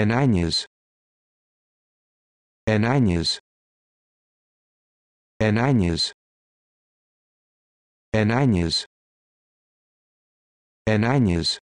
Enanhas. Enanhas. Enanhas. Enanhas. Enanhas.